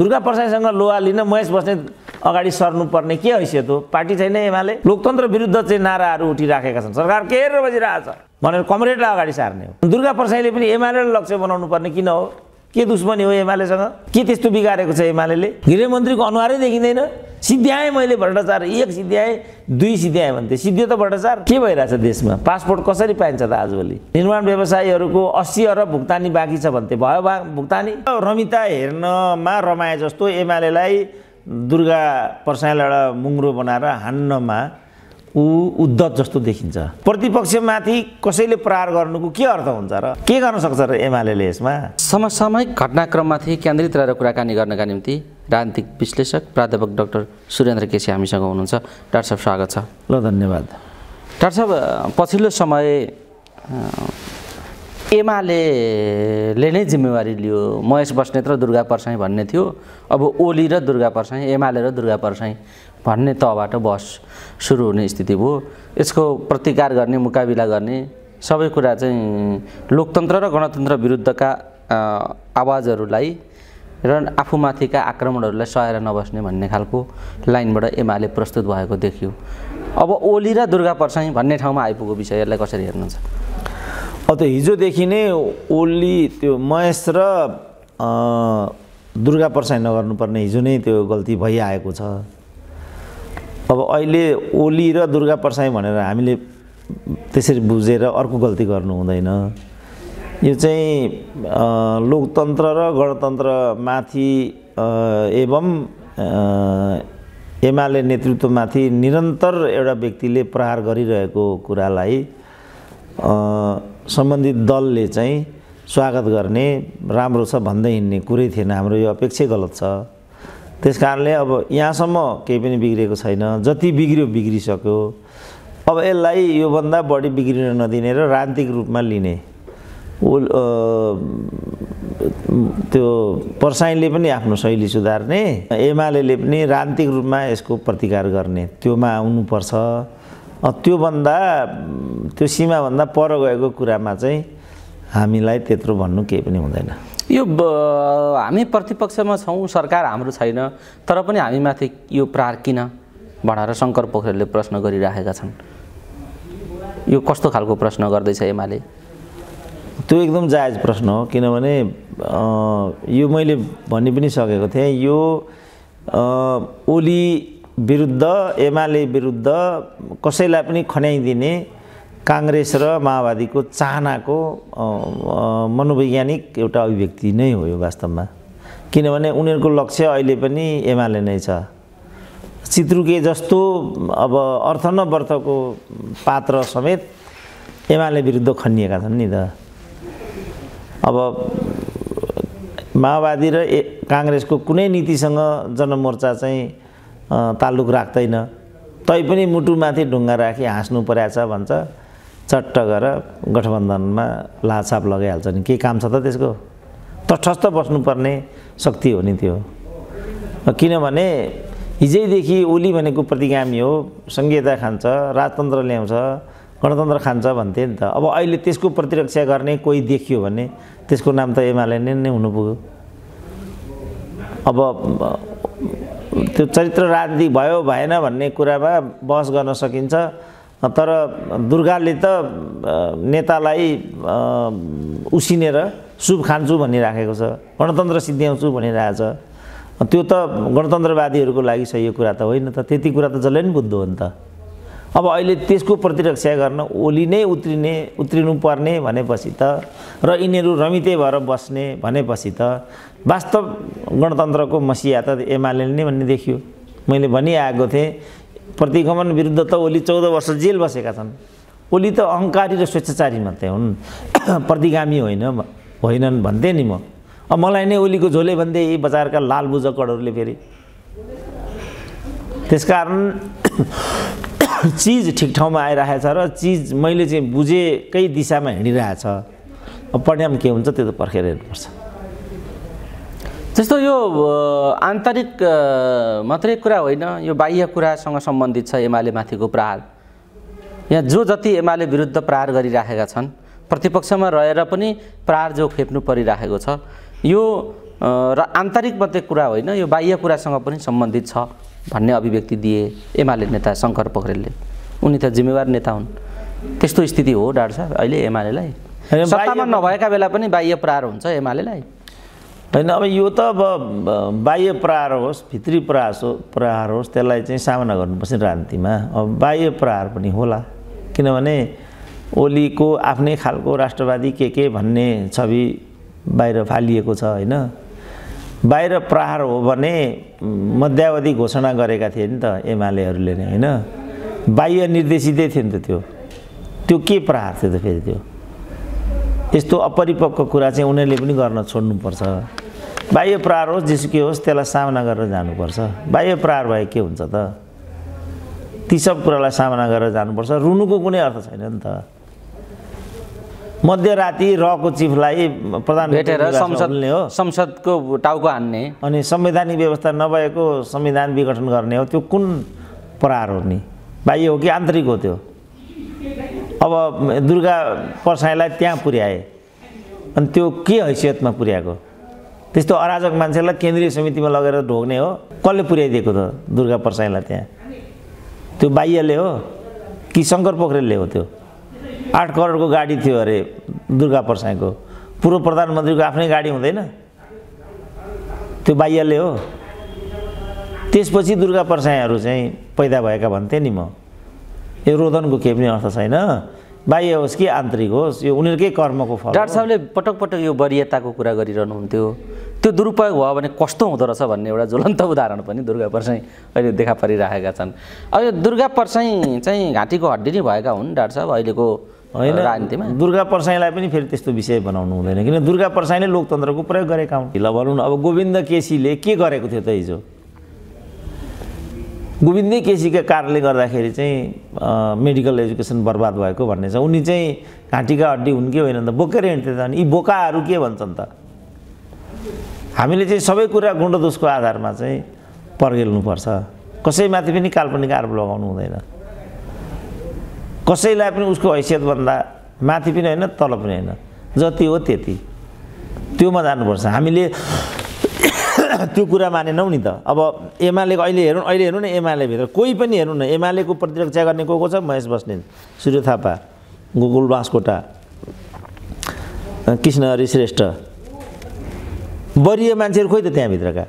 दुर्गा प्रसाईसँग लोहा लिन महेश बस्नेत अगाडि सर्नुपर्ने के हैसियत हो पार्टी छैन एमाले लोकतन्त्र विरुद्ध चाहिँ नाराहरू उठिराखेका छन् सरकार के हेरेर छ भनेर कमरेडलाई अगाडि सार्ने हो दुर्गा प्रसाईले पनि एमाले लक्ष्य बनाउनु पर्ने किन हो के दुश्मनी हो एमालेसँग के त्यस्तो बिगारेको छ एमाले गृहमन्त्रीको अनुहारै देखिँदैन सिद्ध्याएँ मैले भ्रष्टाचार एक सिद्ध्याएँ दुई सिद्ध्याएँ भन्थे सिद्धि त भ्रष्टाचार के भइरहेछ देशमा पासपोर्ट कसरी पाइन्छ त आजभोलि निर्माण व्यवसायीहरूको अस्सी अरब भुक्तानी बाँकी छ भन्थे भयो भा भुक्तानी रमिता हेर्नमा रमाए जस्तो एमालेलाई दुर्गा प्रसाईलाई एउटा मुङ्रो बनाएर हान्नमा ऊ उद्धत जस्तो देखिन्छ प्रतिपक्षमाथि कसैले प्रहार गर्नुको के अर्थ हुन्छ र के गर्न सक्छ र एमाले यसमा समसामयिक घटनाक्रममाथि केन्द्रित रहेर कुराकानी गर्नका निम्ति राजनीतिक विश्लेषक प्राध्यापक डाक्टर सुरेन्द्र केसी हामीसँग हुनुहुन्छ डाक्टर साहब स्वागत छ ल धन्यवाद डाक्टर साहब पछिल्लो समय एमाले नै जिम्मेवारी लियो महेश बस्नेत र दुर्गा पर्साई भन्ने थियो अब ओली र दुर्गा पर्साई एमाले र दुर्गा पर्साई भन्ने तहबाट बस सुरु हुने स्थिति भयो यसको प्रतिकार गर्ने मुकाबिला गर्ने सबै कुरा चाहिँ लोकतन्त्र र गणतन्त्र विरुद्धका आवाजहरूलाई र आफूमाथिका आक्रमणहरूलाई सहेर नबस्ने भन्ने खालको लाइनबाट एमाले प्रस्तुत भएको देखियो अब ओली र दुर्गा पर्साई भन्ने ठाउँमा आइपुगेको विषय यसलाई कसरी हेर्नुहुन्छ अब त हिजोदेखि नै ओली त्यो महेश र दुर्गा पर्साई नगर्नुपर्ने हिजो नै त्यो गल्ती भइआएको छ अब अहिले ओली र दुर्गा पर्साई भनेर हामीले त्यसरी बुझेर अर्को गल्ती गर्नु हुँदैन यो चाहिँ लोकतन्त्र र गणतन्त्रमाथि एवं एमाले नेतृत्वमाथि निरन्तर एउटा व्यक्तिले प्रहार गरिरहेको कुरालाई सम्बन्धित दलले चाहिँ स्वागत गर्ने राम्रो छ भन्दै हिँड्ने कुरै थिएन हाम्रो यो अपेक्षै गलत छ त्यस कारणले अब यहाँसम्म केही पनि बिग्रिएको छैन जति बिग्रियो बिग्रिसक्यो अब यसलाई योभन्दा बढी बिग्रिन नदिने र राजनीतिक रूपमा लिने त्यो परसाईले पनि आफ्नो शैली सुधार्ने एमाले पनि रान्तिक रूपमा यसको प्रतिकार गर्ने त्योमा आउनुपर्छ त्योभन्दा त्यो सीमाभन्दा पर गएको कुरामा चाहिँ हामीलाई त्यत्रो भन्नु केही पनि हुँदैन यो हामी प्रतिपक्षमा छौँ सरकार हाम्रो छैन तर पनि हामीमाथि यो प्रहार किन भनेर शङ्कर पोखरेलले प्रश्न गरिराखेका छन् यो कस्तो खालको प्रश्न गर्दैछ एमाले त्यो एकदम जायज प्रश्न हो किनभने यो मैले भन्ने पनि सकेको थिएँ यो ओली विरुद्ध एमाले विरुद्ध कसैलाई पनि खन्याइदिने काङ्ग्रेस र माओवादीको चाहनाको मनोवैज्ञानिक एउटा अभिव्यक्ति नै हो यो वास्तवमा किनभने उनीहरूको लक्ष्य अहिले पनि एमाले नै छ चित्रुके जस्तो अब अर्थ नवर्थको पात्र समेत एमाले विरुद्ध खनिएका छन् नि त अब माओवादी र ए काङ्ग्रेसको कुनै नीतिसँग जनमोर्चा चाहिँ तालुक राख्दैन तै पनि मुटुमाथि ढुङ्गा राखी हाँस्नु परेछ भन्छ चट्ट गएर गठबन्धनमा लाछाप लगाइहाल्छ नि के काम छ त त्यसको तटस्थ बस्नुपर्ने शक्ति हो नि त्यो किनभने हिजैदेखि ओली भनेको प्रतिगामी हो सङ्घीयता खान्छ राजतन्त्र ल्याउँछ गणतन्त्र खान्छ भन्थे नि त अब अहिले त्यसको प्रतिरक्षा गर्ने कोही देखियो भने त्यसको नाम त एमाले नै नै हुनु पुग्यो अब त्यो चरित्र राजनीति भयो भएन भन्ने कुरामा बहस गर्न सकिन्छ तर दुर्गाले त नेतालाई उसिनेर सुप खान्छु भनिराखेको छ गणतन्त्र सिद्ध्याउँछु भनिरहेको छ त्यो त गणतन्त्रवादीहरूको लागि सही कुरा त होइन त त्यति कुरा त जसले पनि बुझ्दो हो नि त अब अहिले त्यसको प्रतिरक्षा गर्न ओली नै उत्रिने उत्रिनुपर्ने भनेपछि त र यिनीहरू रमिते भएर बस्ने भनेपछि त वास्तव गणतन्त्रको मसिया त एमाले नै भन्ने देखियो मैले भनिआएको थिएँ प्रतिगमन विरुद्ध त ओली चौध वर्ष जेल बसेका छन् ओली त अहङ्कारी र स्वेच्छाचारी मात्रै हुन् प्रतिगामी होइन होइनन् भन्थेँ नि म अब मलाई नै ओलीको झोले भन्दै यी बजारका लालबुजकडहरूले फेरि फेरि त्यसकारण चिज ठिक ठाउँमा आइरहेछ र चिज मैले चाहिँ बुझेकै दिशामा हिँडिरहेछ अब परिणाम के हुन्छ त्यो त पर्खेर हेर्नुपर्छ जस्तो यो आन्तरिक मात्रै कुरा होइन यो बाह्य कुरासँग सम्बन्धित छ एमाले माथिको प्रहार यहाँ जो जति एमाले विरुद्ध प्रहार गरिराखेका छन् प्रतिपक्षमा रहेर पनि प्रहार जो खेप्नु परिराखेको छ यो र आन्तरिक मात्रै कुरा होइन यो बाह्य कुरासँग पनि सम्बन्धित छ भन्ने अभिव्यक्ति दिए एमाले नेता शङ्कर पोखरेलले उनी त जिम्मेवार नेता हुन् त्यस्तो स्थिति हो डाक्टर साहब अहिले एमालेलाई सत्तामा नभएका बेला पनि बाह्य प्रहार हुन्छ एमालेलाई होइन अब यो त अब बाह्य प्रहार होस् भित्री प्रहार हो प्रहार होस् त्यसलाई चाहिँ सामना गर्नुपर्छ राजनीतिमा अब बाह्य प्रहार पनि होला किनभने ओलीको आफ्नै खालको राष्ट्रवादी के के भन्ने छवि बाहिर फालिएको छ होइन बाहिर प्रहार हो भने मध्यावधि घोषणा गरेका थिए नि त एमालेहरूले नै होइन बाह्य निर्देशितै थियो नि त त्यो त्यो के प्रहार थियो त फेरि त्यो यस्तो अपरिपक्व कुरा चाहिँ उनीहरूले पनि गर्न छोड्नुपर्छ बाह्य प्रहार होस् जेसुकै होस् त्यसलाई सामना गरेर जानुपर्छ बाह्य प्रहार भए के हुन्छ त ती सब कुरालाई सामना गरेर जानुपर्छ रुनुको कुनै अर्थ छैन नि त मध्यराति रको चिफलाई प्रधान भेटेर संसदले हो संसदको टाउको हान्ने अनि संवैधानिक व्यवस्था नभएको संविधान विघटन गर्ने हो त्यो कुन प्रहार हो नि बाह्य हो कि आन्तरिक हो त्यो अब दुर्गा परसाईलाई त्यहाँ पुर्याए अनि त्यो के हैसियतमा पुर्याएको त्यस्तो अराजक मान्छेलाई केन्द्रीय समितिमा लगेर ढोग्ने हो कसले पुर्याइदिएको त दुर्गा परसाईलाई त्यहाँ त्यो बाह्यले हो कि शङ्कर पोखरेलले हो त्यो आठ करोडको गाडी थियो अरे दुर्गा प्रसाईँको पूर्व प्रधानमन्त्रीको आफ्नै गाडी हुँदैन त्यो बाह्यले हो त्यसपछि दुर्गा प्रसाईहरू चाहिँ पैदा भएका भन्थेँ नि म यो रोदनको केही पनि अर्थ छैन बाह्य होस् कि आन्तरिक होस् यो उनीहरूकै कर्मको फल डाक्टर साहबले पटक पटक यो वरियताको कुरा गरिरहनुहुन्थ्यो त्यो दुरुपयोग भयो भने कस्तो हुँदो रहेछ भन्ने एउटा ज्वलन्त उदाहरण पनि दुर्गा परसाई अहिले देखा परिरहेका छन् अब यो दुर्गा परसाई चाहिँ घाँटीको हड्डी नै भएका हुन् डाक्टर साहब अहिलेको होइन राजनीतिमा दुर्गा परसाईलाई पनि फेरि त्यस्तो विषय बनाउनु हुँदैन किन दुर्गा परसाईले लोकतन्त्रको प्रयोग गरेका हुन् ल भनौँ अब गोविन्द केसीले के गरेको थियो त हिजो गोविन्द केसीका कारणले गर्दाखेरि चाहिँ मेडिकल एजुकेसन बर्बाद भएको भन्ने छ उनी चाहिँ घाँटीका हड्डी हुन् कि होइन त बोकेर हिँड्थे त अनि यी बोकाहरू के भन्छन् त हामीले चाहिँ सबै कुरा गुण्डदोषको आधारमा चाहिँ पर्गेल्नुपर्छ कसैमाथि पनि काल्पनिक आरोप लगाउनु हुँदैन कसैलाई पनि उसको हैसियतभन्दा माथि पनि होइन तल पनि होइन जति हो त्यति त्योमा जानुपर्छ हामीले त्यो कुरा मानेनौँ नि त अब एमालेको अहिले हेरौँ अहिले हेरौँ न एमाले भित्र कोही पनि हेरौँ न एमालेको प्रतिरक्षा गर्ने को को छ महेश बस्नेत सूर्य थापा गोकुल बास्कोटा कृष्णहरि श्रेष्ठ वरिय मान्छेहरू खोइ त त्यहाँभित्रका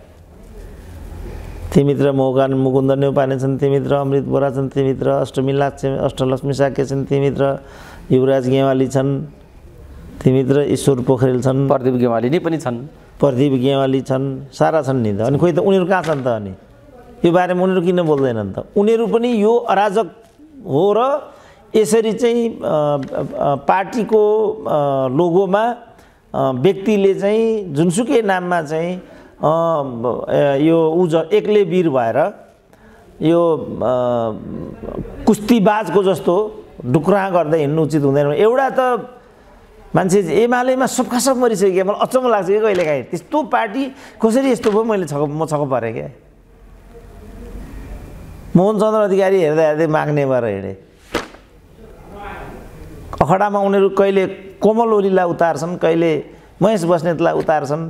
तिमीत्र मौकान मुकुन्द नेउपाने छन् तिमीत्र अमृत बोरा छन् तिमित्र अष्टमी लाक्ष अष्टलक्ष्मी साक्य छन् तिमीत्र युवराज गेवाली छन् तिमीत्र ईश्वर पोखरेल छन् प्रदीप गेवाली नै पनि छन् प्रदीप गेवाली छन् सारा छन् नि त अनि खोइ त उनीहरू कहाँ छन् त अनि यो बारेमा उनीहरू किन बोल्दैनन् त उनीहरू पनि यो अराजक हो र यसरी चाहिँ पार्टीको लोगोमा व्यक्तिले चाहिँ जुनसुकै नाममा चाहिँ यो उज ज एक्लै वीर भएर यो कुस्तीबाजको जस्तो डुक्रा गर्दै हिँड्नु उचित हुँदैन एउटा त मान्छे एमालेमा सबका सब मरिसक्यो मलाई अचम्म लाग्छ क्या कहिलेकाहीँ त्यस्तो पार्टी कसरी यस्तो भयो मैले छक म छक परेँ क्या मोहन चन्द्र अधिकारी हेर्दा हेर्दै माग्ने भएर हिँडेँ अखडामा उनीहरू कहिले कोमल ओलीलाई उतार्छन् कहिले महेश बस्नेतलाई उतार्छन्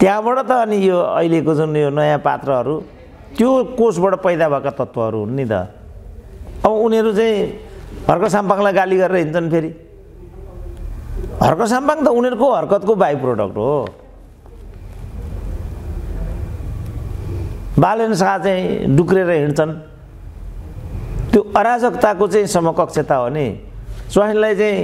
त्यहाँबाट त अनि यो अहिलेको जुन यो नयाँ पात्रहरू त्यो कोषबाट पैदा भएका तत्त्वहरू हुन् नि त अब उनीहरू चाहिँ हर्क साम्पाङलाई गाली गरेर हिँड्छन् फेरि हर्क साम्पाङ त उनीहरूको हरकतको बाई प्रोडक्ट हो बालेन शाह चाहिँ डुक्रेर हिँड्छन् त्यो अराजकताको चाहिँ समकक्षता हो नि स्वास्नीलाई चाहिँ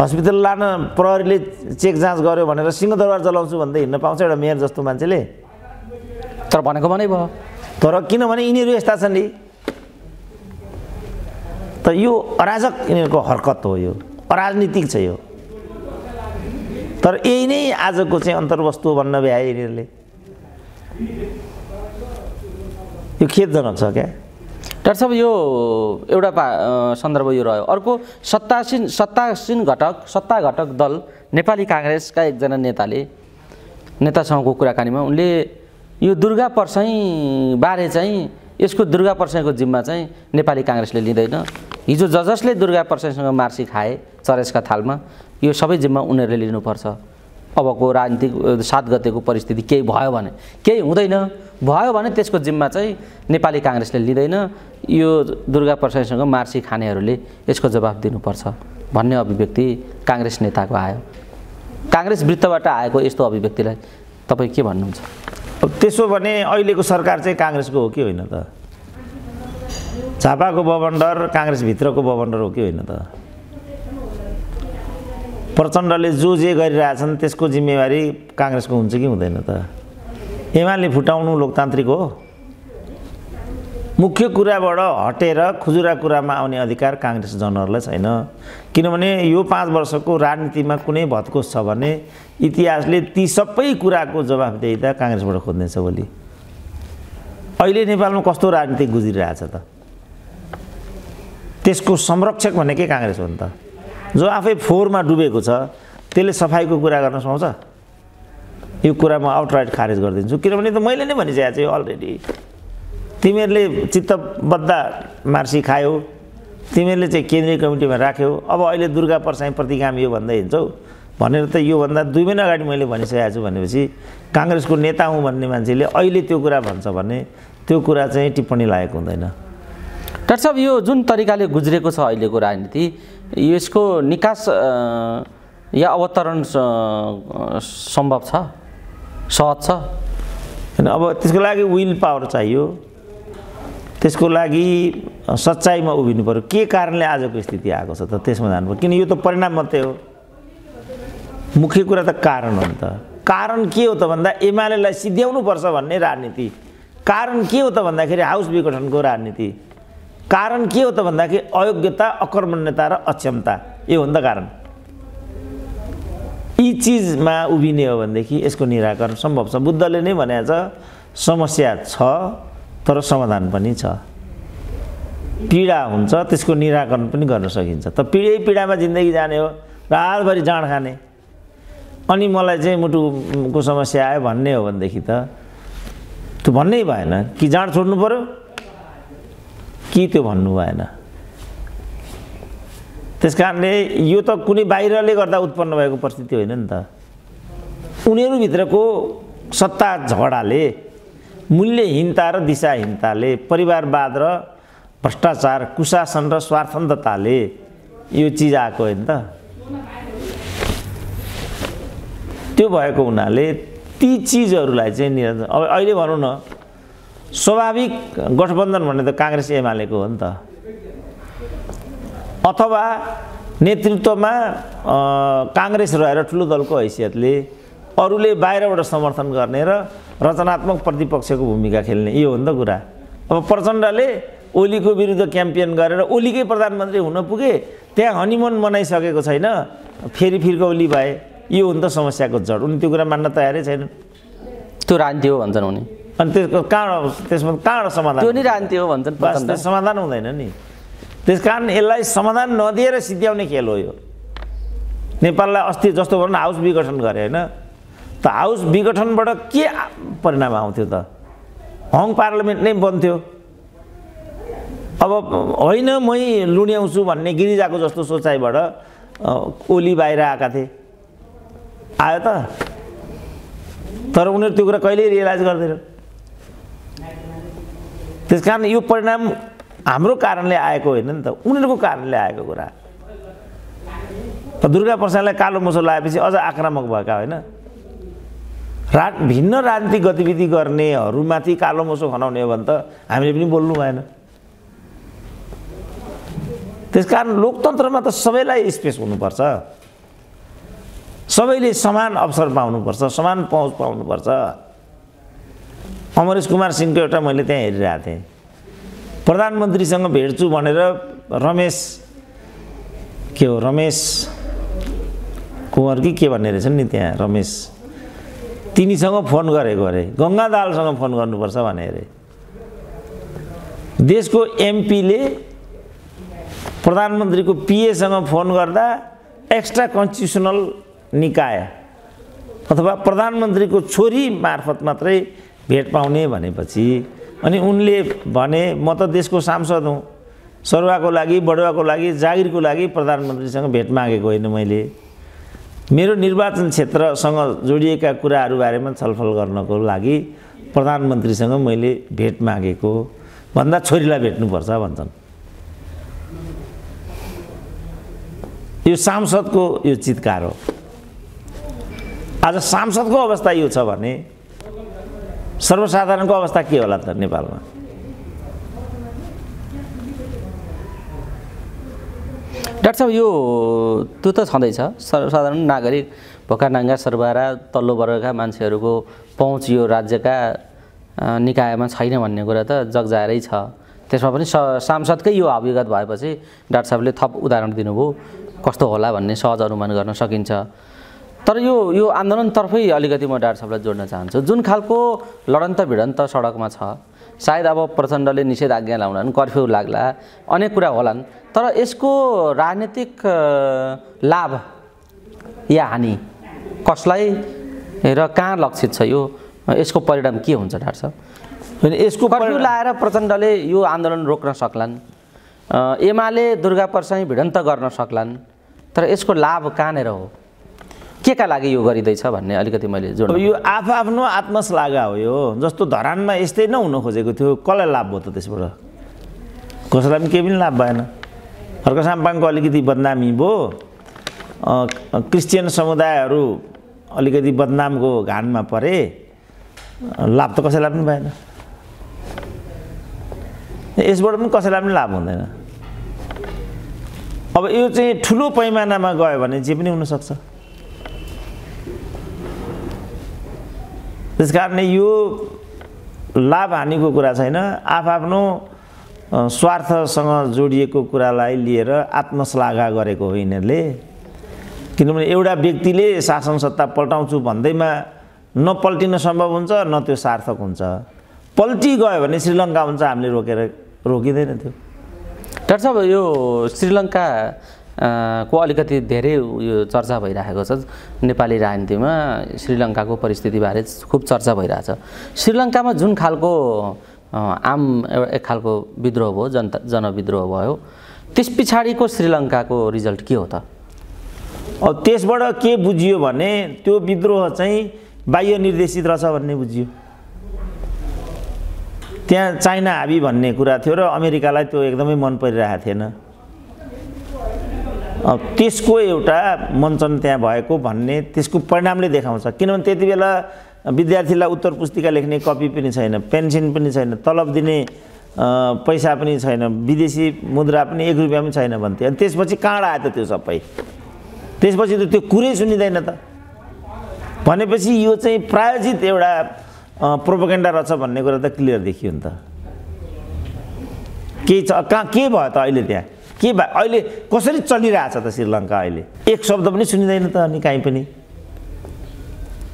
हस्पिटल लान प्रहरीले चेक जाँच गर्यो भनेर सिंहदरबार जलाउँछु भन्दै हिँड्न पाउँछ एउटा मेयर जस्तो मान्छेले तर भनेको भने भयो तर किनभने यिनीहरू यस्ता छन् नि त यो अराजक यिनीहरूको हरकत हो यो अराजनीतिक छ यो तर यही नै आजको चाहिँ अन्तर्वस्तु भन्न भ्याए यिनीहरूले यो खेदजनक छ क्या डाक्टर साहब यो एउटा पा सन्दर्भ यो रह्यो अर्को सत्तासीन सत्तासीन घटक सत्ता घटक दल नेपाली काङ्ग्रेसका एकजना नेताले नेतासँगको कुराकानीमा उनले यो दुर्गा पर्साई चाहिँ यसको दुर्गा पर्साईको जिम्मा चाहिँ नेपाली काङ्ग्रेसले लिँदैन हिजो ज जसले दुर्गा पर्साईसँग मार्सी खाए चरेसका थालमा यो सबै जिम्मा उनीहरूले लिनुपर्छ अबको राजनीतिक सात गतेको परिस्थिति केही भयो भने केही हुँदैन भयो भने त्यसको जिम्मा चाहिँ नेपाली काङ्ग्रेसले लिँदैन यो दुर्गा प्रसादसँग मार्सी खानेहरूले यसको जवाब दिनुपर्छ भन्ने अभिव्यक्ति काङ्ग्रेस नेताको आयो काङ्ग्रेस वृत्तबाट आएको यस्तो अभिव्यक्तिलाई तपाईँ के भन्नुहुन्छ अब त्यसो भने अहिलेको सरकार चाहिँ काङ्ग्रेसको हो कि होइन त झापाको बबन्डर काङ्ग्रेसभित्रको बबन्डर हो कि होइन त प्रचण्डले जो जे गरिरहेछन् त्यसको जिम्मेवारी काङ्ग्रेसको हुन्छ कि हुँदैन त एमाले फुटाउनु लोकतान्त्रिक हो मुख्य कुराबाट हटेर खुजुरा कुरामा आउने अधिकार काङ्ग्रेस जनहरूलाई छैन किनभने यो पाँच वर्षको राजनीतिमा कुनै भत्कोस छ भने इतिहासले ती सबै कुराको त काङ्ग्रेसबाट खोज्नेछ भोलि अहिले नेपालमा कस्तो राजनीति गुज्रिरहेछ त त्यसको संरक्षक भनेकै काङ्ग्रेस हो नि त जो आफै फोहोरमा डुबेको छ त्यसले सफाइको कुरा गर्न सुहाउँछ यो कुरा म आउटराइट खारेज गरिदिन्छु किनभने त मैले नै भनिसकेको छु अलरेडी तिमीहरूले चित्तबद्ध मार्सी खायो तिमीहरूले चाहिँ केन्द्रीय कमिटीमा राख्यौ अब अहिले दुर्गा परसाई प्रतिगाम यो भन्दै हिँड्छौ भनेर त योभन्दा दुई महिना अगाडि मैले भनिसकेको छु भनेपछि काङ्ग्रेसको नेता हुँ भन्ने मान्छेले अहिले त्यो कुरा भन्छ भने त्यो कुरा चाहिँ टिप्पणी लागेको हुँदैन डाक्टर साहब यो जुन तरिकाले गुज्रेको छ अहिलेको राजनीति यसको निकास या अवतरण सम्भव छ सहज छ होइन अब त्यसको लागि विल पावर चाहियो त्यसको लागि सच्चाइमा उभिनु पऱ्यो के कारणले आजको स्थिति आएको छ त त्यसमा जानु पऱ्यो किन यो त परिणाम मात्रै हो मुख्य कुरा त कारण हो नि त कारण के हो त भन्दा एमालेलाई सिध्याउनुपर्छ भन्ने राजनीति कारण के हो त भन्दाखेरि हाउस विघटनको राजनीति कारण के हो त भन्दाखेरि अयोग्यता अकर्मण्यता र अक्षमता यो हो नि त कारण यी चिजमा उभिने हो भनेदेखि यसको निराकरण सम्भव छ बुद्धले नै भने छ समस्या छ तर समाधान पनि छ पीडा हुन्छ त्यसको निराकरण पनि गर्न सकिन्छ त पीडै पीडामा जिन्दगी जाने हो रातभरि जाँड खाने अनि मलाई चाहिँ मुटुको समस्या आयो भन्ने हो भनेदेखि त त्यो भन्नै भएन कि जाँड छोड्नु पऱ्यो कि त्यो भन्नु भएन त्यस कारणले यो त कुनै बाहिरले गर्दा उत्पन्न भएको परिस्थिति होइन नि त उनीहरूभित्रको सत्ता झगडाले मूल्यहीनता र दिशाहीनताले परिवारवाद र भ्रष्टाचार कुशासन र स्वार्थन्तताले यो चिज आएको होइन त त्यो भएको हुनाले ती चिजहरूलाई चाहिँ निरन्तर अब अहिले भनौँ न स्वाभाविक गठबन्धन भन्ने त काङ्ग्रेस एमालेको हो नि त अथवा नेतृत्वमा काङ्ग्रेस रहेर ठुलो दलको हैसियतले अरूले बाहिरबाट समर्थन गर्ने र रचनात्मक प्रतिपक्षको भूमिका खेल्ने यो हो नि त कुरा अब प्रचण्डले ओलीको विरुद्ध क्याम्पेन गरेर ओलीकै प्रधानमन्त्री हुन पुगे त्यहाँ हनिमन मनाइसकेको छैन फेरि फिर्को ओली भए यो हो नि त समस्याको जड उनी त्यो कुरा मान्न तयारै छैनन् त्यो रान्ति हो भन्छन् उनी अनि त्यसको कहाँ त्यसमा कहाँ समाधान त्यो नि हो भन्छन् समाधान हुँदैन नि त्यस कारण यसलाई समाधान नदिएर सिद्ध्याउने खेल हो यो नेपाललाई अस्ति जस्तो भनौँ हाउस विघटन गरे होइन त हाउस विघटनबाट के परिणाम आउँथ्यो त हङ पार्लिमेन्ट नै बन्थ्यो अब होइन मै लुण्याउँछु भन्ने गिरिजाको जस्तो सोचाइबाट ओली बाहिर आएका थिए आयो त तर उनीहरू त्यो कुरा कहिल्यै रियलाइज गर्दैन त्यस कारण यो परिणाम हाम्रो कारणले आएको होइन नि त उनीहरूको कारणले आएको कुरा दुर्गा प्रसादलाई कालो मुसो लगाएपछि अझ आक्रामक भएका होइन रा भिन्न राजनीतिक गतिविधि गर्नेहरूमाथि कालो मुसो खनाउने हो भने त हामीले पनि बोल्नु भएन त्यस कारण लोकतन्त्रमा त सबैलाई स्पेस हुनुपर्छ सबैले समान अवसर पाउनुपर्छ समान पहुँच पाउनुपर्छ अमरेश कुमार सिंहको एउटा मैले त्यहाँ हेरिरहेको थिएँ प्रधानमन्त्रीसँग भेट्छु भनेर रमेश के हो रमेश कुँवर कि के भन्ने रहेछ नि त्यहाँ रमेश तिनीसँग फोन गरेको अरे गङ्गा दालसँग फोन गर्नुपर्छ भने अरे देशको एमपीले प्रधानमन्त्रीको पिएसँग फोन गर्दा एक्स्ट्रा कन्स्टिट्युसनल निकाय अथवा प्रधानमन्त्रीको छोरी मार्फत मात्रै भेट पाउने भनेपछि अनि उनले भने म त देशको सांसद हुँ सरुवाको लागि बडुवाको लागि जागिरको लागि प्रधानमन्त्रीसँग भेट मागेको होइन मैले मेरो निर्वाचन क्षेत्रसँग जोडिएका कुराहरू बारेमा छलफल गर्नको लागि प्रधानमन्त्रीसँग मैले भेट मागेको भन्दा छोरीलाई भेट्नुपर्छ भन्छन् यो सांसदको यो चितकार हो आज सांसदको अवस्था यो छ भने सर्वसाधारणको अवस्था के होला त नेपालमा डाक्टर साहब यो त्यो त छँदैछ सर्वसाधारण नागरिक भोका नाङ्गा सर्वहारा तल्लो वर्गका मान्छेहरूको पहुँच यो राज्यका निकायमा छैन भन्ने कुरा त जगजाएरै छ त्यसमा पनि स सांसदकै यो अभिगत भएपछि डाक्टर साहबले थप उदाहरण दिनुभयो कस्तो होला भन्ने सहज अनुमान गर्न सकिन्छ तर यो यो आन्दोलनतर्फै अलिकति म डाक्टर साहबलाई जोड्न चाहन्छु जुन खालको लडन्त भिडन्त सडकमा छ सायद अब प्रचण्डले निषेधाज्ञा लाउलान् कर्फ्यू लाग्ला अनेक कुरा होलान् तर यसको राजनीतिक लाभ या हानि कसलाई र कहाँ लक्षित छ यो यसको परिणाम के हुन्छ डाक्टर साहब यसको कर्फ्यू लाएर प्रचण्डले यो आन्दोलन रोक्न सक्लान् एमाले दुर्गा परसाई भिडन्त गर्न सक्लान् तर यसको लाभ कहाँनिर हो के का लागि यो गरिँदैछ भन्ने अलिकति मैले जोड यो आफ्नो आत्मश्लाघा हो यो जस्तो धरानमा यस्तै नहुन खोजेको थियो कसलाई लाभ भयो त त्यसबाट कसैलाई पनि केही पनि लाभ भएन खर्क साम्पाङको अलिकति बदनामी भयो क्रिस्चियन समुदायहरू अलिकति बदनामको घानमा परे लाभ त कसैलाई पनि भएन यसबाट पनि कसैलाई पनि लाभ हुँदैन अब यो चाहिँ ठुलो पैमानामा गयो भने जे पनि हुनसक्छ त्यस कारणले यो लाभ हानिको कुरा छैन आफआफ्नो स्वार्थसँग जोडिएको कुरालाई लिएर आत्मश्लाघा गरेको हो यिनीहरूले किनभने एउटा व्यक्तिले शासन सत्ता पल्टाउँछु भन्दैमा नपल्टिन सम्भव हुन्छ न त्यो सार्थक हुन्छ पल्टिगयो गयो भने श्रीलङ्का हुन्छ हामीले रोकेर रोकिँदैन थियो डाक्टर साहब यो श्रीलङ्का को अलिकति धेरै उयो चर्चा भइरहेको छ नेपाली राजनीतिमा श्रीलङ्काको परिस्थितिबारे खुब चर्चा भइरहेछ श्रीलङ्कामा जुन खालको आम एक खालको विद्रोह भयो जनता जनविद्रोह भयो त्यस पछाडिको श्रीलङ्काको रिजल्ट के हो त अब त्यसबाट के बुझियो भने त्यो विद्रोह चाहिँ बाह्य निर्देशित रहेछ भन्ने बुझियो त्यहाँ चाइना हाबी भन्ने कुरा थियो र अमेरिकालाई त्यो एकदमै मन परिरहेको थिएन त्यसको एउटा मञ्चन त्यहाँ भएको भन्ने त्यसको परिणामले देखाउँछ किनभने त्यति बेला विद्यार्थीलाई उत्तर पुस्तिका लेख्ने कपी पनि छैन पेन्सन पनि छैन तलब दिने पैसा पनि छैन विदेशी मुद्रा पनि एक रुपियाँ पनि छैन भन्थ्यो अनि त्यसपछि कहाँबाट आयो त त्यो सबै त्यसपछि त त्यो कुरै सुनिँदैन त भनेपछि यो चाहिँ प्रायोजित एउटा प्रोपोगेन्डा रहेछ भन्ने कुरा त क्लियर देखियो नि त केही छ कहाँ के भयो त अहिले त्यहाँ के भए अहिले कसरी चलिरहेछ त श्रीलङ्का अहिले एक शब्द पनि सुनिँदैन त अनि काहीँ पनि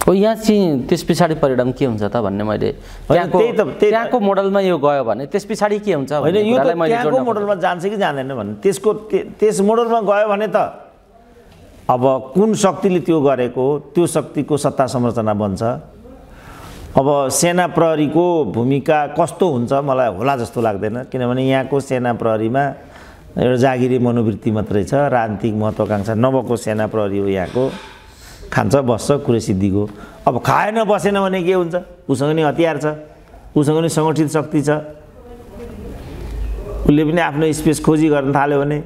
हो यहाँ चाहिँ त्यस पछाडि परिणाम के हुन्छ त भन्ने मैले त्यहाँको मोडलमा यो गयो भने त्यस पछाडि के हुन्छ होइन यो त्यहाँको मोडलमा जान्छ कि जाँदैन भने त्यसको त्यस मोडलमा गयो भने त अब कुन शक्तिले त्यो गरेको त्यो शक्तिको सत्ता संरचना बन्छ अब सेना प्रहरीको भूमिका कस्तो हुन्छ मलाई होला जस्तो लाग्दैन किनभने यहाँको सेना प्रहरीमा एउटा जागिरी मनोवृत्ति मात्रै छ राजनीतिक महत्त्वकाङ्क्षा नभएको सेना प्रहरी हो यहाँको खान्छ बस्छ कुरो सिद्धिको अब खाएन बसेन भने के हुन्छ उसँग नि हतियार छ उसँग नि सङ्गठित शक्ति छ उसले पनि आफ्नो स्पेस खोजी गर्न थाल्यो भने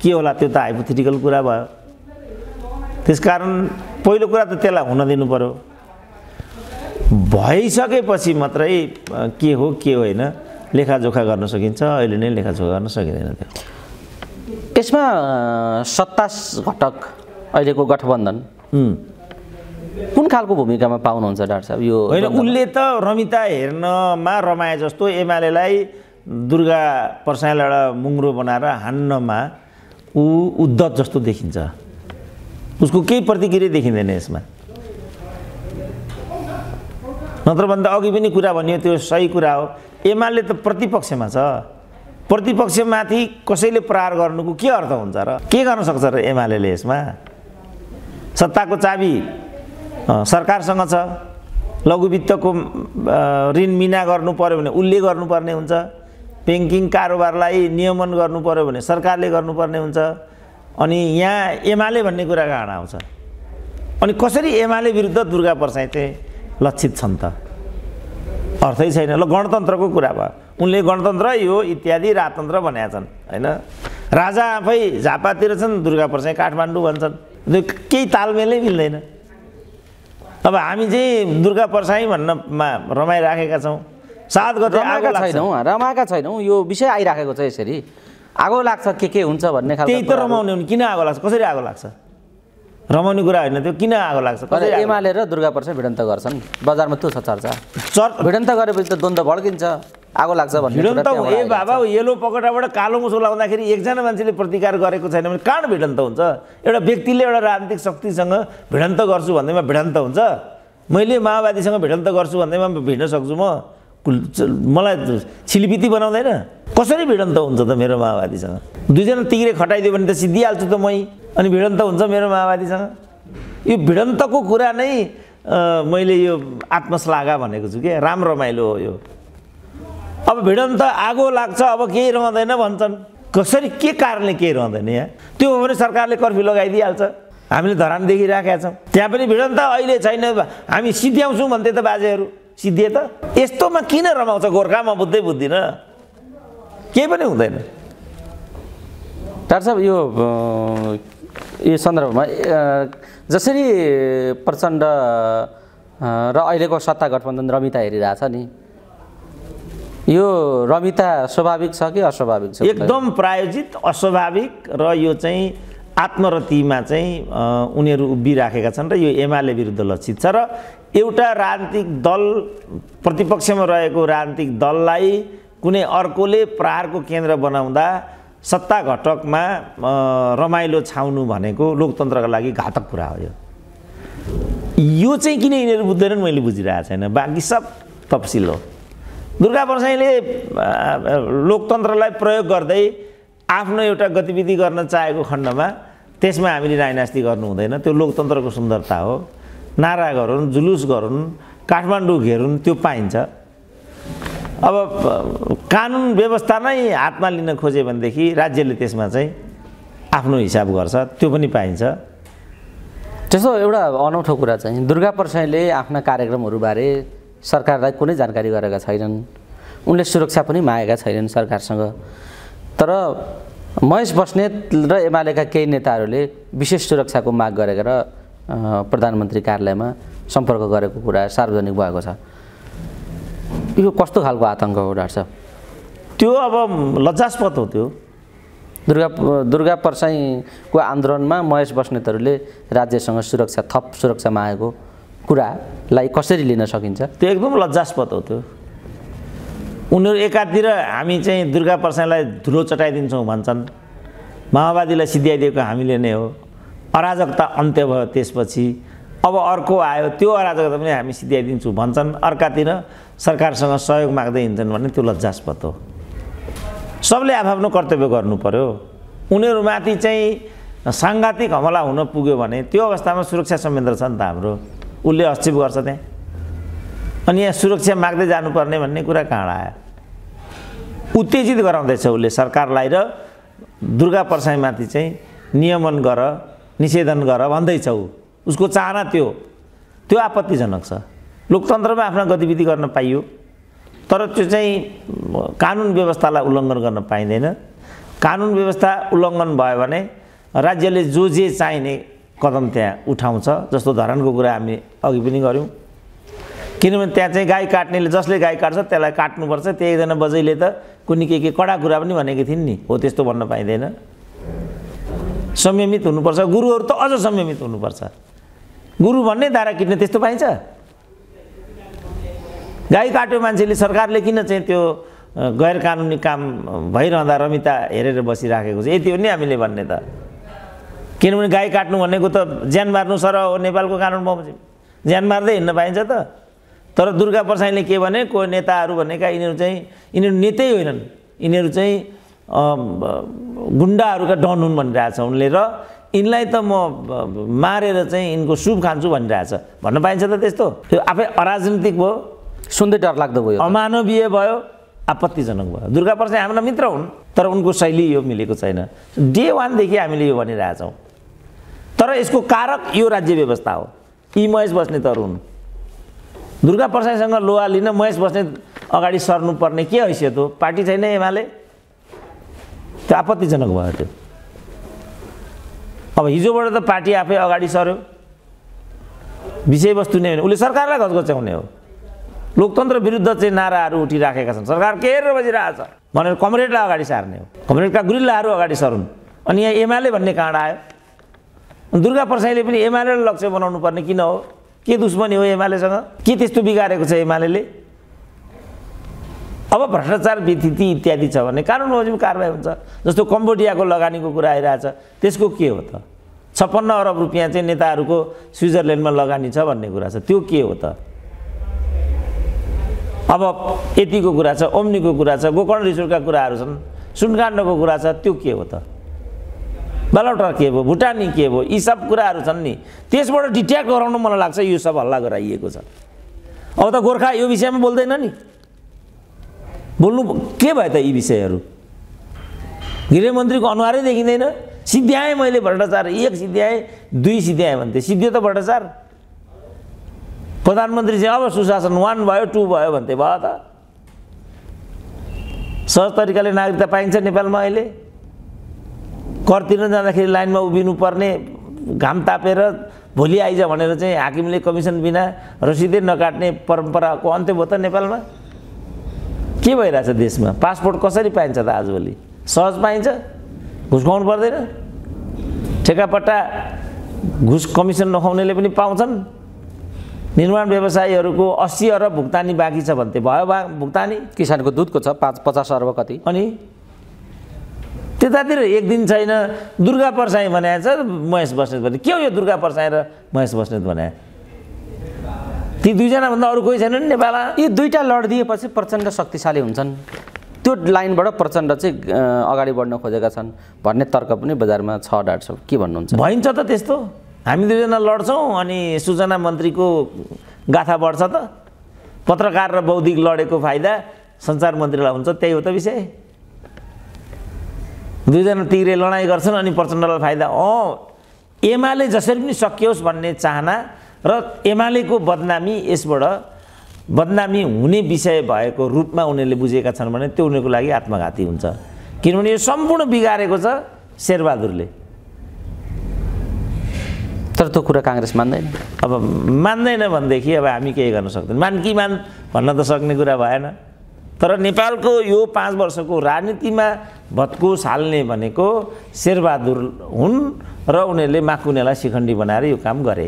के होला त्यो त हाइपोथेटिकल कुरा भयो त्यसकारण पहिलो कुरा त त्यसलाई हुन दिनु पऱ्यो भइसकेपछि मात्रै के हो के होइन लेखाजोखा गर्न सकिन्छ अहिले नै लेखाजोखा गर्न सकिँदैन त्यो त्यसमा सत्तास घटक अहिलेको गठबन्धन कुन खालको भूमिकामा पाउनुहुन्छ डाक्टर साहब यो होइन उसले त रमिता हेर्नमा रमाए जस्तो एमालेलाई दुर्गा प्रसाईलाई एउटा मुङ्रो बनाएर हान्नमा ऊ उद्धत जस्तो देखिन्छ उसको केही प्रतिक्रिया देखिँदैन यसमा नत्रभन्दा भन्दा अघि पनि कुरा भनियो त्यो सही कुरा हो एमाले त प्रतिपक्षमा छ प्रतिपक्षमाथि कसैले प्रहार गर्नुको के अर्थ हुन्छ र के गर्न सक्छ र एमाले यसमा सत्ताको चाबी सरकारसँग छ लघुवित्तको ऋण मिना गर्नु पऱ्यो भने उसले गर्नुपर्ने हुन्छ ब्याङ्किङ कारोबारलाई नियमन गर्नु पऱ्यो भने सरकारले गर्नुपर्ने हुन्छ अनि यहाँ एमाले भन्ने कुरा कहाँ आउँछ अनि कसरी एमाले विरुद्ध दुर्गा प्रसाई चाहिँ लक्षित छन् त अर्थै छैन ल गणतन्त्रको कुरा भयो उनले गणतन्त्र यो इत्यादि राजतन्त्र भनेका छन् होइन राजा आफै झापातिर छन् दुर्गा चाहिँ काठमाडौँ भन्छन् केही तालमेलै मिल्दैन अब हामी चाहिँ दुर्गा प्रसाई भन्नमा रमाइराखेका छौँ सात गते आगो छैनौँ रमाएका छैनौँ यो विषय आइराखेको छ यसरी आगो लाग्छ के के हुन्छ भन्ने खालको त्यही त रमाउने हुन् किन आगो लाग्छ कसरी आगो लाग्छ रमाउने कुरा होइन त्यो किन आगो लाग्छ एमाले र दुर्गा प्रसाई भिडन्त गर्छन् बजारमा त्यो छ चर्चा चर् भिडन्त गरेपछि त द्वन्द्व भड्किन्छ आगो लाग्छ भन्ने ए बाबा यलो पकडाबाट कालो मुसो लाउँदाखेरि एकजना मान्छेले प्रतिकार गरेको छैन भने कहाँ भिडन्त हुन्छ एउटा व्यक्तिले एउटा राजनीतिक शक्तिसँग भिडन्त गर्छु भन्दैमा भिडन्त हुन्छ मैले माओवादीसँग भिडन्त गर्छु भन्दैमा भिड्न सक्छु म मलाई छिलिपिती बनाउँदैन कसरी भिडन्त हुन्छ त मेरो माओवादीसँग दुईजना तिग्रे खटाइदियो भने त सिद्धिहाल्छु त मै अनि भिडन्त हुन्छ मेरो माओवादीसँग यो भिडन्तको कुरा नै मैले यो आत्मश्लाघा भनेको छु क्या राम रमाइलो हो यो अब भिडन्त आगो लाग्छ अब केही रहँदैन भन्छन् कसरी के कारणले केही रहँदैन यहाँ त्यो हो भने सरकारले कर्फ्यू लगाइदिइहाल्छ हामीले धरान देखिराखेका छौँ त्यहाँ पनि भिडन्त अहिले छैन हामी सिद्ध्याउँछौँ भन्थे त बाजेहरू सिद्धिए त यस्तोमा किन रमाउँछ गोर्खामा बुझ्दै बुझ्दिनँ केही पनि हुँदैन डाक्टर साहब यो यो सन्दर्भमा जसरी प्रचण्ड र अहिलेको सत्ता गठबन्धन रमिता हेरिरहेछ नि यो रमिता स्वाभाविक छ कि अस्वाभाविक छ एकदम प्रायोजित अस्वाभाविक र यो चाहिँ आत्मरतिमा चाहिँ उनीहरू उभिराखेका छन् र यो एमाले विरुद्ध लक्षित छ र एउटा राजनीतिक दल प्रतिपक्षमा रहेको राजनीतिक दललाई कुनै अर्कोले प्रहारको केन्द्र बनाउँदा सत्ता घटकमा रमाइलो छाउनु भनेको लोकतन्त्रका लागि घातक कुरा हो यो यो चाहिँ किन यिनीहरू बुझ्दैनन् मैले बुझिरहेको छैन बाँकी सब तपसिल हो दुर्गा परसाईले लोकतन्त्रलाई प्रयोग गर्दै आफ्नो एउटा गतिविधि गर्न चाहेको खण्डमा त्यसमा हामीले रायनास्ती गर्नु हुँदैन त्यो लोकतन्त्रको सुन्दरता हो नारा गरौँ जुलुस गरौँ काठमाडौँ घेरुन् त्यो पाइन्छ अब कानुन व्यवस्था नै हातमा लिन खोज्यो भनेदेखि राज्यले त्यसमा चाहिँ आफ्नो हिसाब गर्छ त्यो पनि पाइन्छ त्यसो एउटा अनौठो कुरा चाहिँ दुर्गा परसाईले आफ्ना कार्यक्रमहरूबारे सरकारलाई कुनै जानकारी गरेका छैनन् उनले सुरक्षा पनि मागेका छैनन् सरकारसँग तर महेश बस्नेत र एमालेका केही नेताहरूले विशेष सुरक्षाको माग गरेर प्रधानमन्त्री कार्यालयमा सम्पर्क गरेको कुरा सार्वजनिक भएको छ यो कस्तो खालको आतङ्क हो डाक्टर छ त्यो अब लज्जास्पद हो त्यो दुर्गा दुर्गा पर्साईको आन्दोलनमा महेश बस्नेतहरूले राज्यसँग सुरक्षा थप सुरक्षा मागेको कुरालाई कसरी लिन सकिन्छ त्यो एकदम लज्जास्पद हो त्यो उनीहरू एकातिर हामी चाहिँ दुर्गा प्रसादलाई धुलो चटाइदिन्छौँ भन्छन् माओवादीलाई सिद्ध्याइदिएको हामीले नै हो अराजकता अन्त्य भयो त्यसपछि अब अर्को आयो त्यो अराजकता पनि हामी सिद्ध्याइदिन्छौँ भन्छन् अर्कातिर सरकारसँग सहयोग माग्दै हिँड्छन् भने त्यो लज्जास्पद हो सबले आफ्नो कर्तव्य गर्नु पर्यो उनीहरूमाथि चाहिँ साङ्घातिक हमला हुन पुग्यो भने त्यो अवस्थामा सुरक्षा संयन्त्र छ नि त हाम्रो उसले हस्चिप गर्छ त्यहाँ अनि यहाँ सुरक्षा माग्दै जानुपर्ने भन्ने कुरा कहाँ आयो उत्तेजित गराउँदैछ उसले सरकारलाई र दुर्गा परसाईमाथि चाहिँ नियमन गर निषेधन गर भन्दैछ ऊ उसको चाहना त्यो त्यो आपत्तिजनक छ लोकतन्त्रमा आफ्ना गतिविधि गर्न पाइयो तर त्यो चाहिँ कानुन व्यवस्थालाई उल्लङ्घन गर्न पाइँदैन कानुन व्यवस्था उल्लङ्घन भयो भने राज्यले जो जे चाहिने कदम त्यहाँ उठाउँछ जस्तो धरानको कुरा हामी अघि पनि गऱ्यौँ किनभने त्यहाँ चाहिँ गाई काट्नेले जसले गाई काट्छ त्यसलाई काट्नुपर्छ त्यही एकजना बजैले त कुनै के के कडा कुरा पनि भनेको थिइन् नि हो त्यस्तो भन्न पाइँदैन संयमित हुनुपर्छ गुरुहरू त अझ संयमित हुनुपर्छ गुरु भन्ने धारा किट्ने त्यस्तो पाइन्छ गाई काट्यो मान्छेले सरकारले किन चाहिँ त्यो गैर कानुनी काम भइरहँदा रमिता हेरेर बसिराखेको छ यति हो नि हामीले भन्ने त किनभने गाई काट्नु भनेको त ज्यान मार्नु सर हो नेपालको कानुन बमोजिम ज्यान मार्दै हिँड्न पाइन्छ त तर दुर्गा प्रसाईले के भने को नेताहरू भनेका यिनीहरू चाहिँ यिनीहरू नेतै होइनन् यिनीहरू चाहिँ गुन्डाहरूका डन हुन् भनिरहेछ उनले र यिनलाई त म मारेर चाहिँ यिनको सुप खान्छु भनिरहेछ भन्न पाइन्छ त त्यस्तो त्यो आफै अराजनीतिक भयो सुन्दै डर लाग्दो भयो अमानवीय भयो आपत्तिजनक भयो दुर्गा प्रसाई हाम्रा मित्र हुन् तर उनको शैली यो मिलेको छैन डे वानदेखि हामीले यो भनिरहेछौँ तर यसको कारक यो राज्य व्यवस्था हो यी महेश बस्नेतहरू हुन् दुर्गा प्रसादसँग लोहा लिन महेश बस्ने अगाडि सर्नुपर्ने के हैसियत हो पार्टी छैन एमाले त्यो आपत्तिजनक भयो त्यो अब हिजोबाट त पार्टी आफै अगाडि सर्यो विषयवस्तु नै होइन उसले सरकारलाई घचघच्याउने हो लोकतन्त्र विरुद्ध चाहिँ नाराहरू उठिराखेका छन् सरकार के हेरेर बजिरहेको छ भनेर कमरेडलाई अगाडि सार्ने हो कमरेडका गुरिल्लाहरू अगाडि सरुन् अनि यहाँ एमाले भन्ने काँड आयो दुर्गा प्रसाईले पनि एमाले लक्ष्य बनाउनु पर्ने किन हो के दुश्मनी हो एमालेसँग के त्यस्तो बिगारेको छ एमाले अब भ्रष्टाचार विधि इत्यादि छ भने कानुन बमोजिम कारवाही हुन्छ जस्तो कम्बोडियाको लगानीको कुरा आइरहेछ त्यसको के हो त छप्पन्न अरब रुपियाँ चाहिँ नेताहरूको स्विजरल्यान्डमा लगानी छ भन्ने कुरा छ त्यो के हो त अब यतिको कुरा छ ओम्नीको कुरा छ गोकर्ण रिसोर्टका कुराहरू छन् सुनकाण्डको कुरा छ त्यो के हो त बलौटा के भयो भुटानी के भयो यी सब कुराहरू छन् नि त्यसबाट डिट्याक्ट गराउनु मलाई लाग्छ यो सब हल्ला गराइएको छ अब त गोर्खा यो विषयमा बोल्दैन नि बोल्नु के भयो त यी विषयहरू गृहमन्त्रीको अनुहारै देखिँदैन सिद्ध्याएँ मैले भ्रष्टाचार एक सिद्ध्याएँ दुई सिद्ध्याएँ भन्थे सिद्धियो त भ्रष्टाचार प्रधानमन्त्री चाहिँ अब सुशासन वान भयो टू भयो भन्थे भयो त सहज तरिकाले नागरिकता पाइन्छ नेपालमा अहिले करतिर जाँदाखेरि लाइनमा उभिनुपर्ने घाम तापेर भोलि आइज भनेर चाहिँ हाकिमले कमिसन बिना रसिदै नकाट्ने परम्पराको अन्त्य भयो त नेपालमा के भइरहेछ देशमा पासपोर्ट कसरी पाइन्छ त आजभोलि सहज पाइन्छ घुस खुवाउनु पर्दैन ठेकापट्टा घुस कमिसन नखुवाउनेले पनि पाउँछन् निर्माण व्यवसायीहरूको अस्सी अरब भुक्तानी बाँकी छ भन्थे भयो भा भुक्तानी किसानको दुधको छ पाँच पचास अर्ब कति अनि त्यतातिर एक दिन छैन दुर्गा पर्साई बनाएछ महेश बस्नेत भने के हो यो दुर्गा पर्साई र महेश बस्नेत बनाए ती दुईजनाभन्दा अरू कोही छैन नि नेपाल यी दुईवटा लडिदिएपछि प्रचण्ड शक्तिशाली हुन्छन् त्यो लाइनबाट प्रचण्ड चाहिँ अगाडि बढ्न खोजेका छन् भन्ने तर्क पनि बजारमा छ डाट छ के भन्नुहुन्छ भइन्छ त त्यस्तो हामी दुईजना लड्छौँ अनि सूचना मन्त्रीको गाथा बढ्छ त पत्रकार र बौद्धिक लडेको फाइदा सञ्चार मन्त्रीलाई हुन्छ त्यही हो त विषय दुईजना टिग्रे लडाइँ गर्छन् अनि प्रचण्डलाई फाइदा अँ एमाले जसरी पनि सकियोस् भन्ने चाहना र एमालेको बदनामी यसबाट बदनामी हुने विषय भएको रूपमा उनीहरूले बुझेका छन् भने त्यो उनीहरूको लागि आत्मघाती हुन्छ किनभने यो सम्पूर्ण बिगारेको छ शेरबहादुरले तर त्यो कुरा काङ्ग्रेस मान्दैन अब मान्दैन भनेदेखि अब हामी केही गर्न सक्दैनौँ मान कि मान भन्न त सक्ने कुरा भएन तर नेपालको यो पाँच वर्षको राजनीतिमा भत्कुस हाल्ने भनेको शेरबहादुर हुन् र उनीहरूले माकुनेलाई शिखण्डी बनाएर यो काम गरे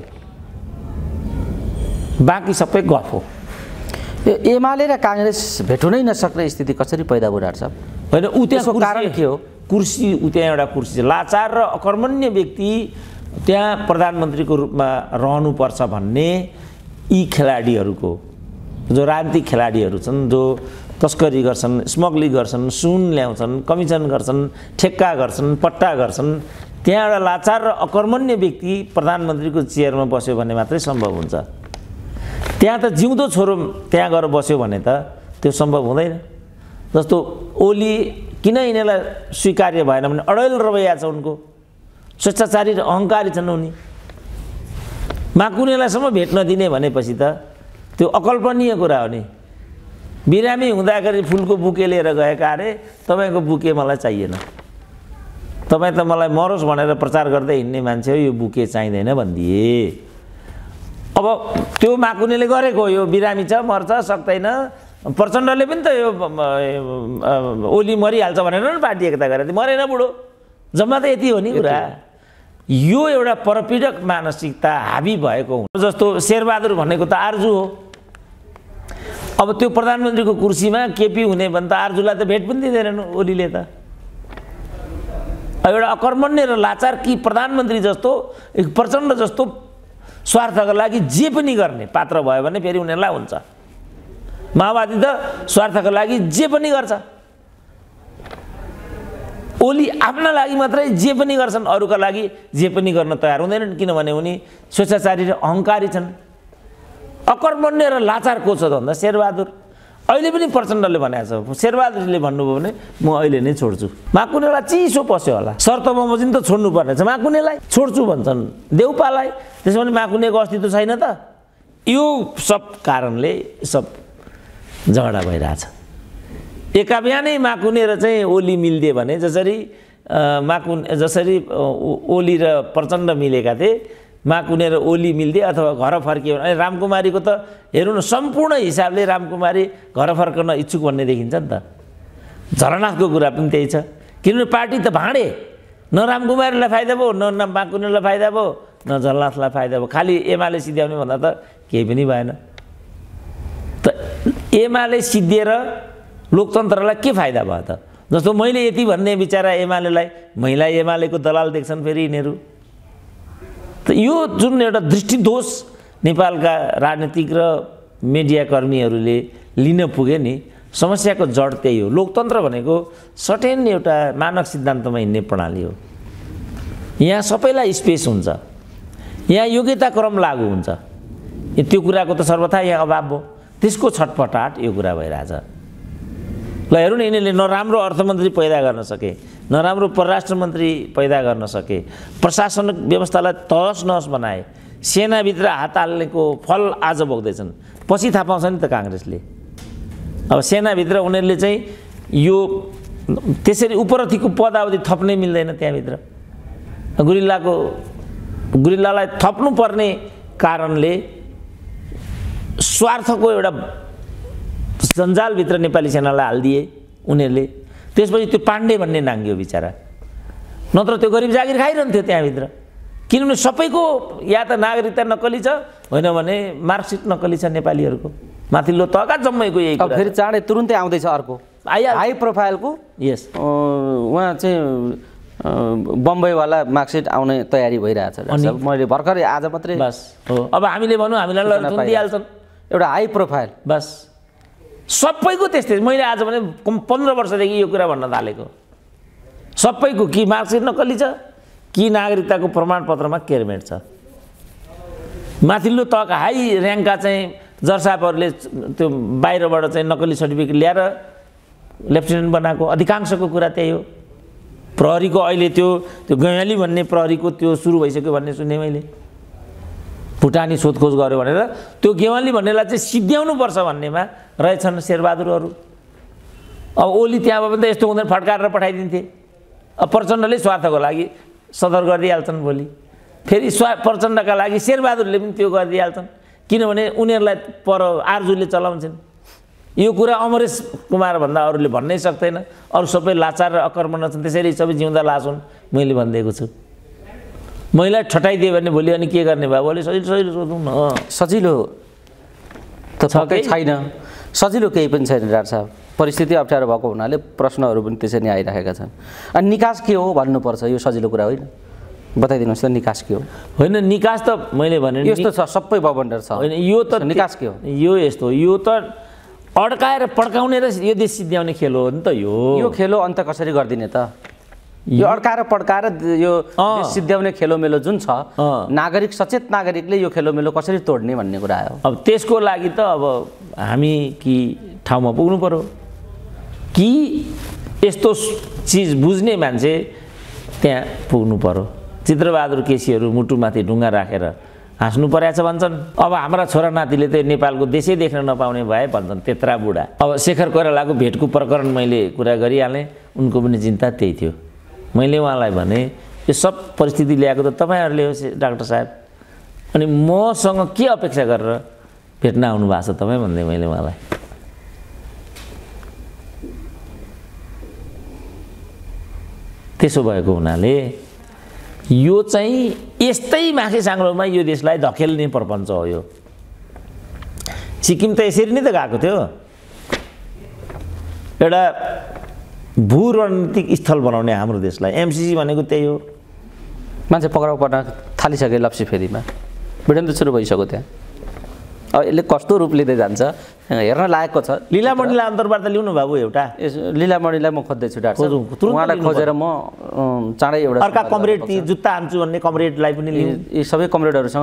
बाँकी सबै गफ हो यो एमाले र काङ्ग्रेस भेट्नु नै नसक्ने स्थिति कसरी पैदा बुढाएर छ होइन ऊ त्यसको कारण के हो कुर्सी ऊ त्यहाँ एउटा कुर्सी लाचार र अकर्मण्य व्यक्ति त्यहाँ प्रधानमन्त्रीको रूपमा रहनुपर्छ भन्ने यी खेलाडीहरूको जो राजनीतिक खेलाडीहरू छन् जो तस्करी गर्छन् स्मग्लिङ गर्छन् सुन ल्याउँछन् कमिसन गर्छन् ठेक्का गर्छन् पट्टा गर्छन् त्यहाँ एउटा लाचार र अकर्मण्य व्यक्ति प्रधानमन्त्रीको चेयरमा बस्यो भने मात्रै सम्भव हुन्छ त्यहाँ त जिउँदो छोरो त्यहाँ गएर बस्यो भने त त्यो सम्भव हुँदैन जस्तो ओली किन यिनीहरूलाई स्वीकार्य भएन भने अडैल रवैया छ उनको स्वेच्छाचारी र अहङ्कारी छन् उनी माकुनेलाईसम्म भेट्न दिने भनेपछि त त्यो अकल्पनीय कुरा हो नि बिरामी हुँदाखेरि फुलको बुके लिएर गएका अरे तपाईँको बुके मलाई चाहिएन तपाईँ त मलाई मरोस् भनेर प्रचार गर्दै हिँड्ने मान्छे हो यो बुके चाहिँदैन भनिदिए अब त्यो माकुनीले गरेको यो बिरामी छ मर्छ सक्दैन प्रचण्डले पनि त यो ओली मरिहाल्छ भनेर नि पार्टी एकता गरेर मरेन बुढो जम्मा त यति हो नि कुरा यो एउटा परपीडक मानसिकता हाबी भएको हुन्छ जस्तो शेरबहादुर भनेको त आर्जु हो अब त्यो प्रधानमन्त्रीको कुर्सीमा केपी हुने भन्दा त आर्जुलाई त भेट पनि दिँदैनन् ओलीले त एउटा अकर्मण्य र लाचार कि प्रधानमन्त्री जस्तो प्रचण्ड जस्तो स्वार्थको लागि जे पनि गर्ने पात्र भयो भने फेरि उनीहरूलाई हुन्छ माओवादी त स्वार्थको लागि जे पनि गर्छ ओली आफ्ना लागि मात्रै जे पनि गर्छन् अरूका लागि जे पनि गर्न तयार हुँदैनन् किनभने उनी स्वेच्छाचारी र अहङ्कारी छन् अकर्मण्य र लाचार को छ भन्दा शेरबहादुर अहिले पनि प्रचण्डले भनेको छ शेरबहादुरले भन्नुभयो भने म अहिले नै छोड्छु माकुनेलाई चिसो पस्यो होला शर्त मजिन त छोड्नु छ माकुनेलाई छोड्छु भन्छन् देउपालाई त्यसो भने माकुनेको अस्तित्व छैन त यो सब कारणले सब झगडा भइरहेछ एका बिहानै माकुने र चाहिँ ओली मिलिदियो भने जसरी माकुन जसरी ओली र प्रचण्ड मिलेका थिए माग उनेर ओली मिल्दै अथवा घर फर्कियो भने अनि रामकुमारीको त हेरौँ न सम्पूर्ण हिसाबले रामकुमारी घर फर्कन इच्छुक भन्ने देखिन्छ नि त झरनाथको कुरा पनि त्यही छ किनभने पार्टी त भाँडे न रामकुमारीलाई फाइदा भयो न माकुनेलाई फाइदा भयो न झलनाथलाई फाइदा भयो खालि एमाले सिद्ध्याउने भन्दा त केही पनि भएन त एमाले सिद्धिएर लोकतन्त्रलाई के फाइदा भयो त जस्तो मैले यति भन्ने बिचरा एमालेलाई महिला एमालेको दलाल देख्छन् फेरि यिनीहरू त यो जुन एउटा दृष्टिदोष नेपालका राजनीतिक र मिडियाकर्मीहरूले लिन पुगे नि समस्याको जड त्यही हो लोकतन्त्र भनेको सटेन एउटा मानक सिद्धान्तमा हिँड्ने प्रणाली हो यहाँ सबैलाई स्पेस हुन्छ यहाँ योग्यता क्रम लागु हुन्छ त्यो कुराको त सर्वथा यहाँ अभाव हो त्यसको छटपटाट यो कुरा भइरहेछ ल हेरौँ न यिनीहरूले नराम्रो अर्थमन्त्री पैदा गर्न सके नराम्रो परराष्ट्र मन्त्री पैदा गर्न सके प्रशासन व्यवस्थालाई तहस नहस बनाए सेनाभित्र हात हाल्नेको फल आज बोक्दैछन् पछि थाहा पाउँछ नि त काङ्ग्रेसले अब सेनाभित्र उनीहरूले चाहिँ यो त्यसरी उपरथीको पदावधि थप्नै मिल्दैन त्यहाँभित्र गुरिल्लाको गुरिल्लालाई थप्नुपर्ने कारणले स्वार्थको एउटा जन्जालभित्र नेपाली सेनालाई हालिदिए उनीहरूले त्यसपछि त्यो पाण्डे भन्ने नाङ्ग्यो बिचरा नत्र त्यो गरिब जागिर खाइरहन्थ्यो त्यहाँभित्र किनभने सबैको या त नागरिकता नक्कली छ होइन भने मार्कसिट नक्कली छ नेपालीहरूको माथिल्लो तहका जम्मैको यही फेरि चाँडै तुरुन्तै आउँदैछ अर्को हाई प्रोफाइलको यस उहाँ चाहिँ बम्बईवाला मार्कसिट आउने तयारी भइरहेछ मैले भर्खरै आज मात्रै बस हो अब हामीले भनौँ हामीलाई दिइहाल्छन् एउटा हाई प्रोफाइल बस सबैको त्यस्तै मैले आज भने पन्ध्र वर्षदेखि यो कुरा भन्न थालेको सबैको कि मार्कसिट नक्कली छ कि नागरिकताको प्रमाणपत्रमा केरमेट छ माथिल्लो तक हाई ऱ्याङ्कका चाहिँ जर्सापहरूले त्यो बाहिरबाट चाहिँ नक्कली सर्टिफिकेट ल्याएर लेफ्टिनेन्ट बनाएको अधिकांशको कुरा त्यही हो प्रहरीको अहिले त्यो त्यो गयाली भन्ने प्रहरीको त्यो सुरु भइसक्यो भन्ने सुने मैले भुटानी सोधखोज गर्यो भनेर त्यो गेवाली भन्नेलाई चाहिँ सिद्ध्याउनुपर्छ भन्नेमा रहेछन् शेरबहादुरहरू अब ओली त्यहाँबाट पनि त यस्तो हुँदैन फड्काएर पठाइदिन्थे अब प्रचण्डले स्वार्थको लागि सदर गरिदिइहाल्छन् भोलि फेरि स्वा प्रचण्डका लागि शेरबहादुरले पनि त्यो गरिदिइहाल्छन् किनभने उनीहरूलाई पर आर्जुले चलाउँछन् यो कुरा अमरेश कुमारभन्दा अरूले भन्नै सक्दैन अरू सबै लाचार र अकर्मण छन् त्यसैले सबै जिउँदा लास हुन् मैले भनिदिएको छु महिला ठटाइदियो भने भोलि अनि के गर्ने भयो भोलि सजिलो सजिलो सोधौँ न सजिलो त छैन सजिलो केही पनि छैन डाक्टर साहब परिस्थिति अप्ठ्यारो भएको हुनाले प्रश्नहरू पनि त्यसरी नै आइरहेका छन् अनि निकास के हो भन्नुपर्छ यो सजिलो कुरा होइन बताइदिनुहोस् त निकास के हो होइन निकास त मैले भने यस्तो छ सबै बबन्डर छ होइन यो त निकास के हो यो यस्तो यो त अड्काएर पड्काउने र यो देश सिद्ध्याउने खेल हो नि त यो यो खेल अन्त कसरी गरिदिने त यो अड्काएर पड्काएर यो सिद्ध्याउने खेलोमेलो जुन छ नागरिक सचेत नागरिकले यो खेलोमेलो कसरी तोड्ने भन्ने कुरा आयो अब त्यसको लागि त अब हामी कि ठाउँमा पुग्नु पर्यो कि यस्तो चिज बुझ्ने मान्छे त्यहाँ पुग्नु पर्यो चित्रबहादुर केसीहरू मुटुमाथि ढुङ्गा राखेर हाँस्नु छ भन्छन् अब हाम्रा छोरा नातिले त नेपालको देशै देख्न नपाउने भए भन्छन् त्यत्रा बुढा अब शेखर कोइरालाको भेटको प्रकरण मैले कुरा गरिहालेँ उनको पनि चिन्ता त्यही थियो मैले उहाँलाई भने यो सब परिस्थिति ल्याएको त तपाईँहरूले हो डाक्टर साहेब अनि मसँग के अपेक्षा गरेर भेट्न आउनु भएको छ तपाईँ भन्दै मैले उहाँलाई त्यसो भएको हुनाले यो चाहिँ यस्तै माखे साङ्लोमा यो देशलाई धकेल्ने प्रपञ्च हो यो सिक्किम त यसरी नै त गएको थियो एउटा भू रणनीतिक स्थल बनाउने हाम्रो देशलाई एमसिसी भनेको त्यही हो मान्छे पक्राउ पर्न थालिसके लप्सी फेरिमा भिडन्त सुरु भइसक्यो त्यहाँ अब यसले कस्तो रूप लिँदै जान्छ हेर्न लागेको छ लिलामणिलाई अन्तर्वार्ता ल्याउनु बाबु एउटा लिलामणिलाई म खोज्दैछु डाक्टर उहाँलाई खोजेर म चाँडै एउटा अर्का कमरेड जुत्ता हान्छु भन्ने कमरेडलाई पनि यी सबै कमरेडहरूसँग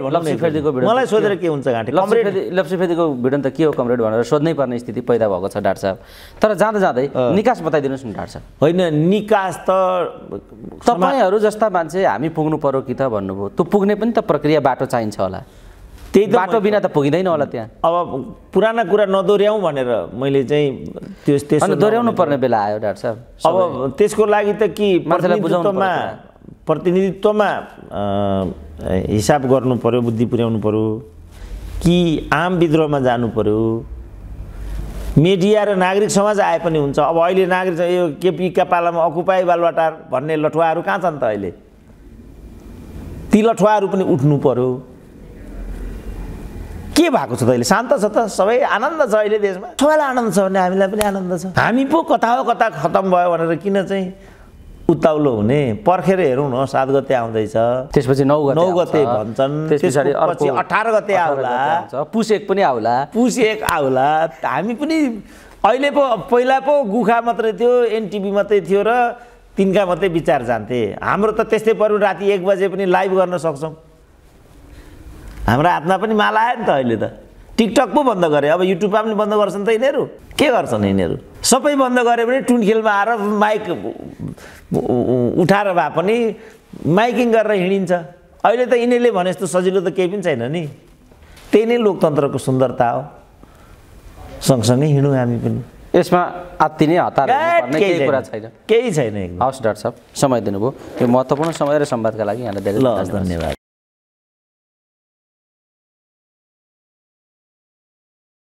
मलाई सोधेर के हुन्छ लप्सीफेदीको भिडन त के हो कमरेड भनेर सोध्नै पर्ने स्थिति पैदा भएको छ डाक्टर साहब तर जाँदा जाँदै निकास बताइदिनुहोस् न डाक्टर साहब होइन निकास त तपाईँहरू जस्ता मान्छे हामी पुग्नु पर्यो कि त भन्नुभयो त्यो पुग्ने पनि त प्रक्रिया बाटो चाहिन्छ होला त्यही बाटो बिना त पुगिँदैन होला त्यहाँ अब पुरानो कुरा नदोहोऱ्याउँ भनेर मैले चाहिँ त्यो त्यसमा दोहोऱ्याउनु पर्ने बेला आयो डाक्टर साहब अब त्यसको लागि त कि मान्छेलाई बुझाउनुमा प्रतिनिधित्वमा हिसाब गर्नु पऱ्यो बुद्धि पुर्याउनु पऱ्यो कि आम विद्रोहमा जानु पऱ्यो मिडिया र नागरिक समाज आए पनि हुन्छ अब अहिले नागरिक यो केपीका पालामा अकुपाई बालवाटार भन्ने लठुवाहरू कहाँ छन् त अहिले ती लठुवाहरू पनि उठ्नु पऱ्यो के भएको छ त अहिले शान्त छ त सबै आनन्द छ अहिले देशमा सबैलाई आनन्द छ भने हामीलाई पनि आनन्द छ हामी पो कता हो कता खत्तम भयो भनेर किन चाहिँ उताउलो हुने पर्खेर हेरौँ न सात गते आउँदैछ त्यसपछि नौ गते नौ गते भन्छन् त्यसपछि अठार गते आउला पुस एक पनि आउला पुस एक आउला हामी पनि अहिले पो पहिला पो गुखा मात्रै थियो एनटिभी मात्रै थियो र तिनका मात्रै विचार जान्थे हाम्रो त त्यस्तै पऱ्यो राति एक बजे पनि लाइभ गर्न सक्छौँ हाम्रो हातमा पनि माला आयो नि त अहिले त टिकटक पो बन्द गरे अब युट्युबमा पनि बन्द गर्छन् त यिनीहरू के गर्छन् यिनीहरू सबै बन्द गरे भने टुनखेलमा आएर माइक उठाएर भए पनि माइकिङ गरेर हिँडिन्छ अहिले त यिनीहरूले भने जस्तो सजिलो त केही पनि छैन नि त्यही नै लोकतन्त्रको सुन्दरता हो सँगसँगै हिँडौँ हामी पनि यसमा अति नै हतार केही कुरा छैन केही छैन हवस् डाक्टर साहब समय दिनुभयो यो महत्त्वपूर्ण समय र सम्वादका लागि यहाँलाई धेरै धन्यवाद